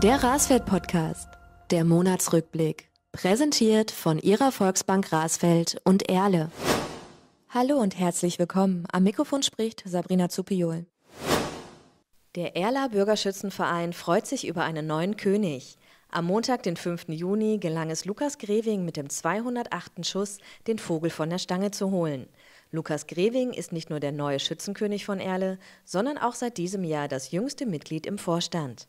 Der Rasfeld-Podcast, der Monatsrückblick, präsentiert von Ihrer Volksbank Rasfeld und Erle. Hallo und herzlich willkommen. Am Mikrofon spricht Sabrina Zupiol. Der Erla Bürgerschützenverein freut sich über einen neuen König. Am Montag, den 5. Juni, gelang es Lukas Greving mit dem 208. Schuss, den Vogel von der Stange zu holen. Lukas Greving ist nicht nur der neue Schützenkönig von Erle, sondern auch seit diesem Jahr das jüngste Mitglied im Vorstand.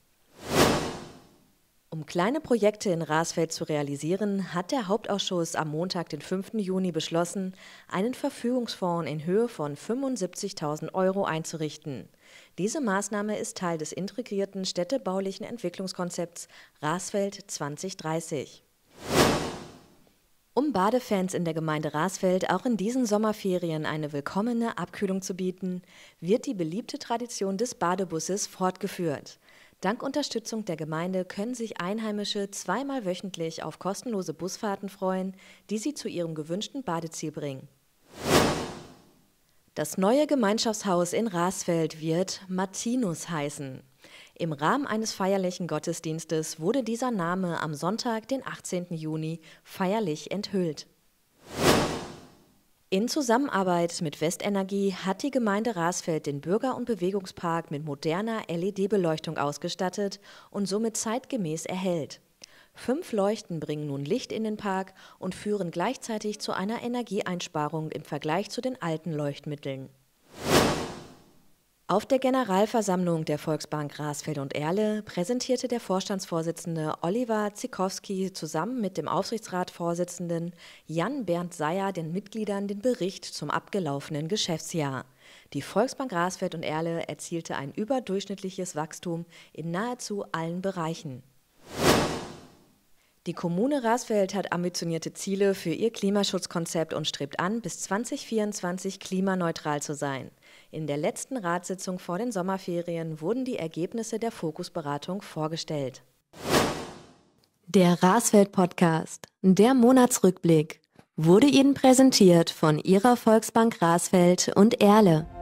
Um kleine Projekte in Rasfeld zu realisieren, hat der Hauptausschuss am Montag, den 5. Juni, beschlossen, einen Verfügungsfonds in Höhe von 75.000 Euro einzurichten. Diese Maßnahme ist Teil des integrierten städtebaulichen Entwicklungskonzepts Rasfeld 2030. Um Badefans in der Gemeinde Rasfeld auch in diesen Sommerferien eine willkommene Abkühlung zu bieten, wird die beliebte Tradition des Badebusses fortgeführt. Dank Unterstützung der Gemeinde können sich Einheimische zweimal wöchentlich auf kostenlose Busfahrten freuen, die sie zu ihrem gewünschten Badeziel bringen. Das neue Gemeinschaftshaus in Rasfeld wird Martinus heißen. Im Rahmen eines feierlichen Gottesdienstes wurde dieser Name am Sonntag, den 18. Juni, feierlich enthüllt. In Zusammenarbeit mit Westenergie hat die Gemeinde Rasfeld den Bürger- und Bewegungspark mit moderner LED-Beleuchtung ausgestattet und somit zeitgemäß erhellt. Fünf Leuchten bringen nun Licht in den Park und führen gleichzeitig zu einer Energieeinsparung im Vergleich zu den alten Leuchtmitteln. Auf der Generalversammlung der Volksbank Grasfeld und Erle präsentierte der Vorstandsvorsitzende Oliver Zikowski zusammen mit dem Aufsichtsratsvorsitzenden Jan Bernd Seyer den Mitgliedern den Bericht zum abgelaufenen Geschäftsjahr. Die Volksbank Grasfeld und Erle erzielte ein überdurchschnittliches Wachstum in nahezu allen Bereichen. Die Kommune Rasfeld hat ambitionierte Ziele für ihr Klimaschutzkonzept und strebt an, bis 2024 klimaneutral zu sein. In der letzten Ratssitzung vor den Sommerferien wurden die Ergebnisse der Fokusberatung vorgestellt. Der Rasfeld Podcast, der Monatsrückblick, wurde Ihnen präsentiert von Ihrer Volksbank Rasfeld und Erle.